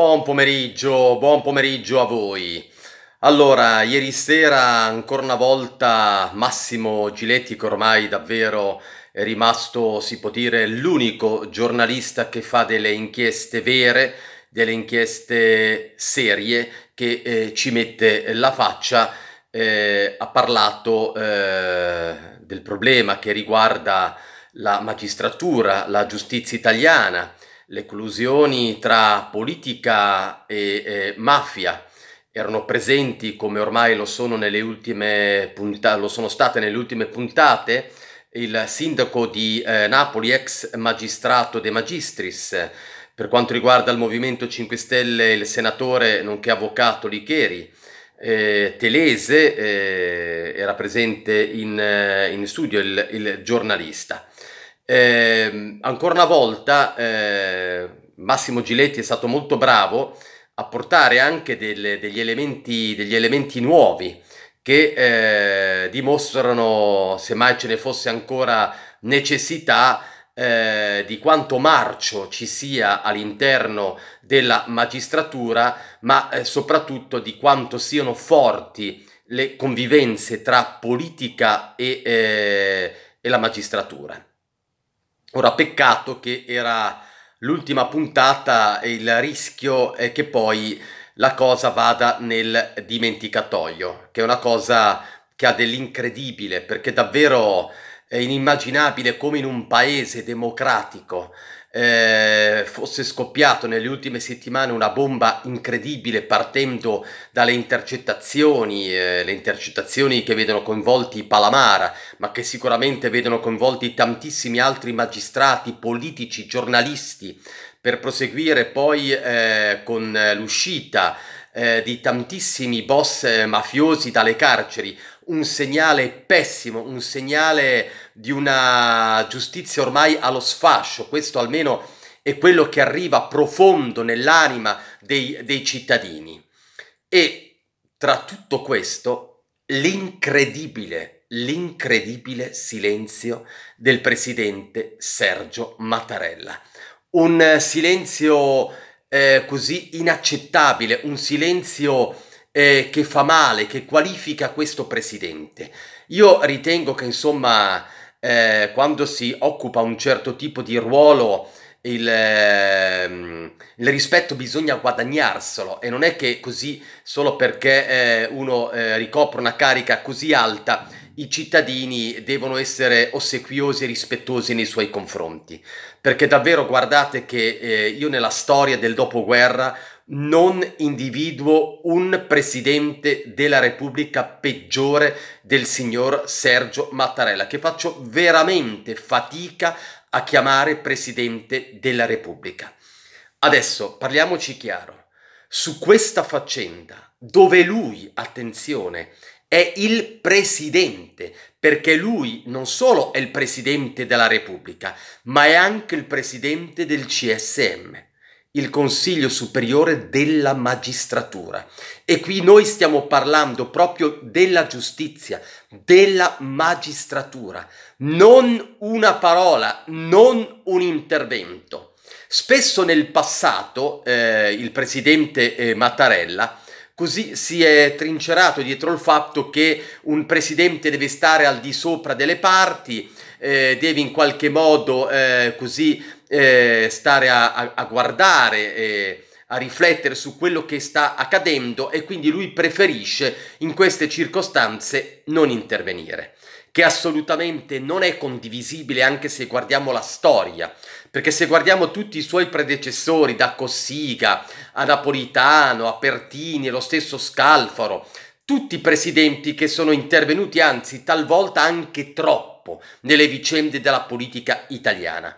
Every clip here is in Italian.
Buon pomeriggio, buon pomeriggio a voi. Allora, ieri sera ancora una volta Massimo Giletti, che ormai davvero è rimasto, si può dire, l'unico giornalista che fa delle inchieste vere, delle inchieste serie, che eh, ci mette la faccia, eh, ha parlato eh, del problema che riguarda la magistratura, la giustizia italiana le collusioni tra politica e eh, mafia erano presenti come ormai lo sono, punta- lo sono state nelle ultime puntate, il sindaco di eh, Napoli, ex magistrato De Magistris, per quanto riguarda il Movimento 5 Stelle, il senatore nonché avvocato Licheri, eh, Telese, eh, era presente in, eh, in studio il, il giornalista. Eh, ancora una volta eh, Massimo Giletti è stato molto bravo a portare anche delle, degli, elementi, degli, elementi, nuovi che eh, dimostrano, se mai ce ne fosse ancora necessità, eh, di quanto marcio ci sia all'interno della magistratura, ma eh, soprattutto di quanto siano forti le convivenze tra politica e, eh, e la magistratura. Ora, peccato che era l'ultima puntata e il rischio è che poi la cosa vada nel dimenticatoio, che è una cosa che ha dell'incredibile, perché davvero è inimmaginabile come in un paese democratico eh, fosse scoppiato nelle ultime settimane una bomba incredibile partendo dalle intercettazioni, eh, le intercettazioni che vedono coinvolti Palamara, ma che sicuramente vedono coinvolti tantissimi altri magistrati, politici, giornalisti, per proseguire poi eh, con l'uscita eh, di tantissimi boss eh, mafiosi dalle carceri, un segnale pessimo, un segnale di una giustizia ormai allo sfascio, questo almeno è quello che arriva profondo nell'anima dei, dei cittadini. E tra tutto questo, l'incredibile, l'incredibile silenzio del presidente Sergio Mattarella. Un silenzio eh, così inaccettabile, un silenzio eh, che fa male, che qualifica questo presidente. Io ritengo che insomma eh, quando si occupa un certo tipo di ruolo il, eh, il, rispetto bisogna guadagnarselo e non è che così solo perché eh, uno eh, ricopre una carica così alta i cittadini devono essere ossequiosi e rispettosi nei suoi confronti perché davvero guardate che eh, io nella storia del dopoguerra non individuo un presidente della Repubblica peggiore del signor Sergio Mattarella, che faccio veramente fatica a chiamare presidente della Repubblica. Adesso parliamoci chiaro, su questa faccenda, dove lui, attenzione, è il presidente, perché lui non solo è il presidente della Repubblica, ma è anche il presidente del CSM il Consiglio Superiore della Magistratura. E qui noi stiamo parlando proprio della giustizia, della magistratura, non una parola, non un intervento. Spesso nel passato eh, il presidente eh, Mattarella Così si è trincerato dietro il fatto che un presidente deve stare al di sopra delle parti, eh, deve in qualche modo eh, così eh, stare a, a, a guardare, eh, a riflettere su quello che sta accadendo e quindi lui preferisce in queste circostanze non intervenire, che assolutamente non è condivisibile anche se guardiamo la storia, perché se guardiamo tutti i suoi predecessori, da Cossiga a Napolitano, a Pertini, lo stesso Scalfaro, tutti i presidenti che sono intervenuti, anzi talvolta anche troppo, nelle vicende della politica italiana.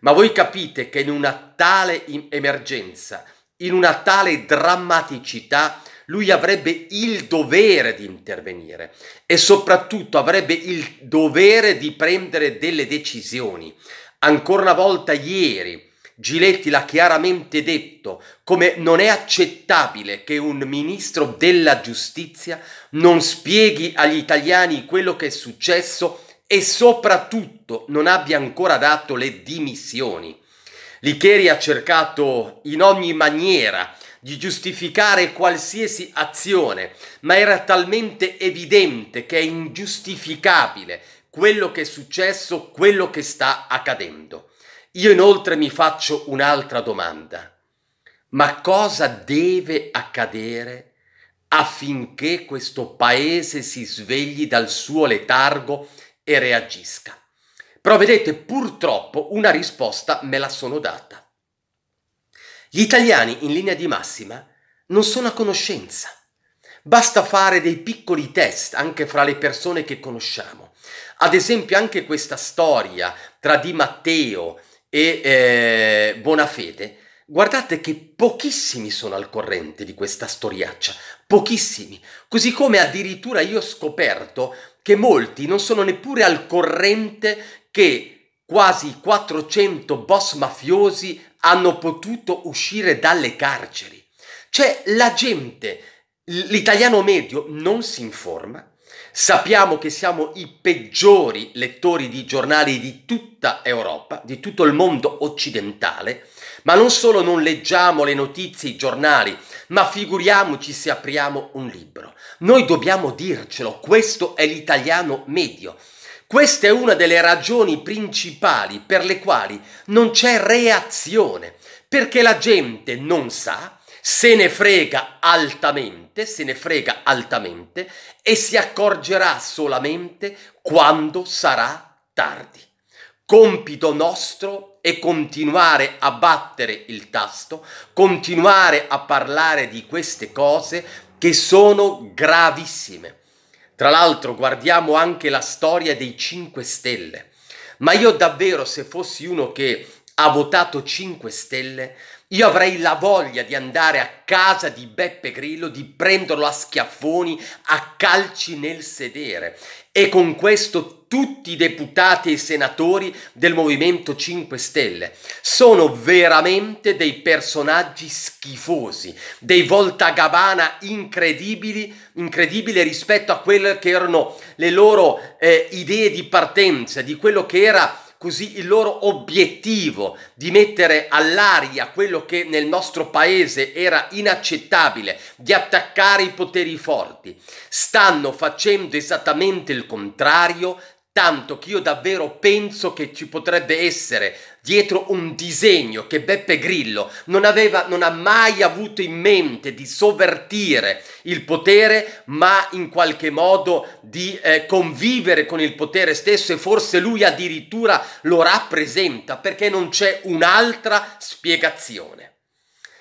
Ma voi capite che in una tale emergenza, in una tale drammaticità, lui avrebbe il dovere di intervenire e soprattutto avrebbe il dovere di prendere delle decisioni. Ancora una volta ieri Giletti l'ha chiaramente detto come non è accettabile che un ministro della giustizia non spieghi agli italiani quello che è successo e soprattutto non abbia ancora dato le dimissioni. Licheri ha cercato in ogni maniera di giustificare qualsiasi azione, ma era talmente evidente che è ingiustificabile quello che è successo, quello che sta accadendo. Io inoltre mi faccio un'altra domanda. Ma cosa deve accadere affinché questo paese si svegli dal suo letargo e reagisca. Però vedete, purtroppo una risposta me la sono data. Gli italiani, in linea di massima, non sono a conoscenza. Basta fare dei piccoli test anche fra le persone che conosciamo. Ad esempio anche questa storia tra Di Matteo e eh, Bonafede, guardate che pochissimi sono al corrente di questa storiaccia, pochissimi, così come addirittura io ho scoperto che molti non sono neppure al corrente che quasi 400 boss mafiosi hanno potuto uscire dalle carceri. Cioè la gente, l'italiano medio non si informa, Sappiamo che siamo i peggiori lettori di giornali di tutta Europa, di tutto il mondo occidentale, ma non solo non leggiamo le notizie, i giornali, ma figuriamoci se apriamo un libro. Noi dobbiamo dircelo, questo è l'italiano medio. Questa è una delle ragioni principali per le quali non c'è reazione, perché la gente non sa, se ne frega altamente, se ne frega altamente e si accorgerà solamente quando sarà tardi compito nostro è continuare a battere il tasto, continuare a parlare di queste cose che sono gravissime. Tra l'altro guardiamo anche la storia dei 5 Stelle. Ma io davvero se fossi uno che ha votato 5 Stelle io avrei la voglia di andare a casa di Beppe Grillo, di prenderlo a schiaffoni, a calci nel sedere. E con questo tutti i deputati e i senatori del Movimento 5 Stelle. Sono veramente dei personaggi schifosi, dei voltagabana incredibili, incredibile rispetto a quelle che erano le loro eh, idee di partenza, di quello che era così il loro obiettivo di mettere all'aria quello che nel nostro paese era inaccettabile, di attaccare i poteri forti, stanno facendo esattamente il contrario tanto che io davvero penso che ci potrebbe essere dietro un disegno che Beppe Grillo non, aveva, non ha mai avuto in mente di sovvertire il potere, ma in qualche modo di eh, convivere con il potere stesso e forse lui addirittura lo rappresenta perché non c'è un'altra spiegazione.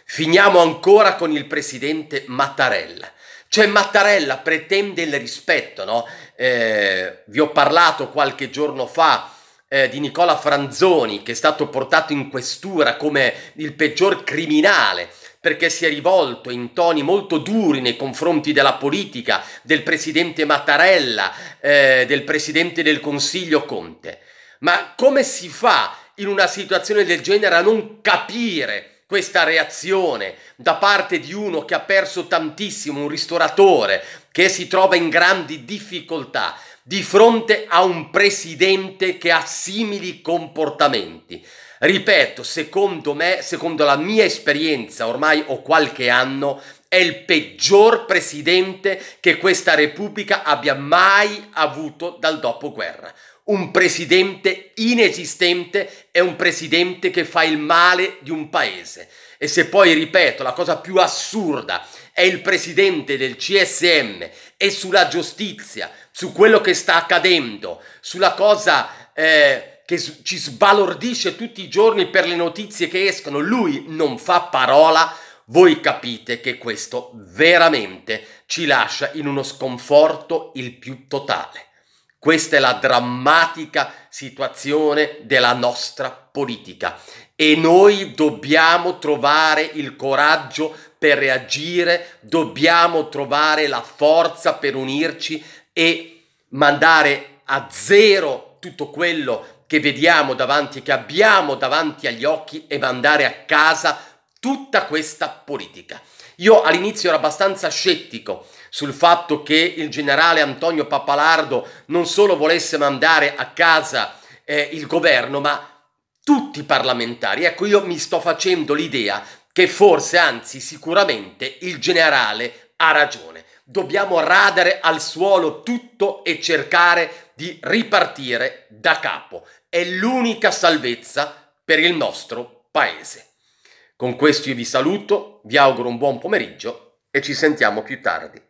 Finiamo ancora con il presidente Mattarella cioè Mattarella pretende il rispetto, no? Eh, vi ho parlato qualche giorno fa eh, di Nicola Franzoni che è stato portato in questura come il peggior criminale perché si è rivolto in toni molto duri nei confronti della politica, del presidente Mattarella, eh, del presidente del Consiglio Conte. Ma come si fa in una situazione del genere a non capire questa reazione da parte di uno che ha perso tantissimo, un ristoratore che si trova in grandi difficoltà di fronte a un presidente che ha simili comportamenti. Ripeto, secondo me, secondo la mia esperienza, ormai ho qualche anno, è il peggior presidente che questa Repubblica abbia mai avuto dal dopoguerra un presidente inesistente è un presidente che fa il male di un paese. E se poi, ripeto, la cosa più assurda è il presidente del CSM e sulla giustizia, su quello che sta accadendo, sulla cosa eh, che ci sbalordisce tutti i giorni per le notizie che escono, lui non fa parola, voi capite che questo veramente ci lascia in uno sconforto il più totale. Questa è la drammatica situazione della nostra politica e noi dobbiamo trovare il coraggio per reagire, dobbiamo trovare la forza per unirci e mandare a zero tutto quello che vediamo davanti, che abbiamo davanti agli occhi e mandare a casa tutta questa politica. Io all'inizio ero abbastanza scettico sul fatto che il generale Antonio Pappalardo non solo volesse mandare a casa eh, il governo, ma tutti i parlamentari. Ecco, io mi sto facendo l'idea che forse, anzi sicuramente, il generale ha ragione. Dobbiamo radere al suolo tutto e cercare di ripartire da capo. È l'unica salvezza per il nostro paese. Con questo io vi saluto, vi auguro un buon pomeriggio e ci sentiamo più tardi.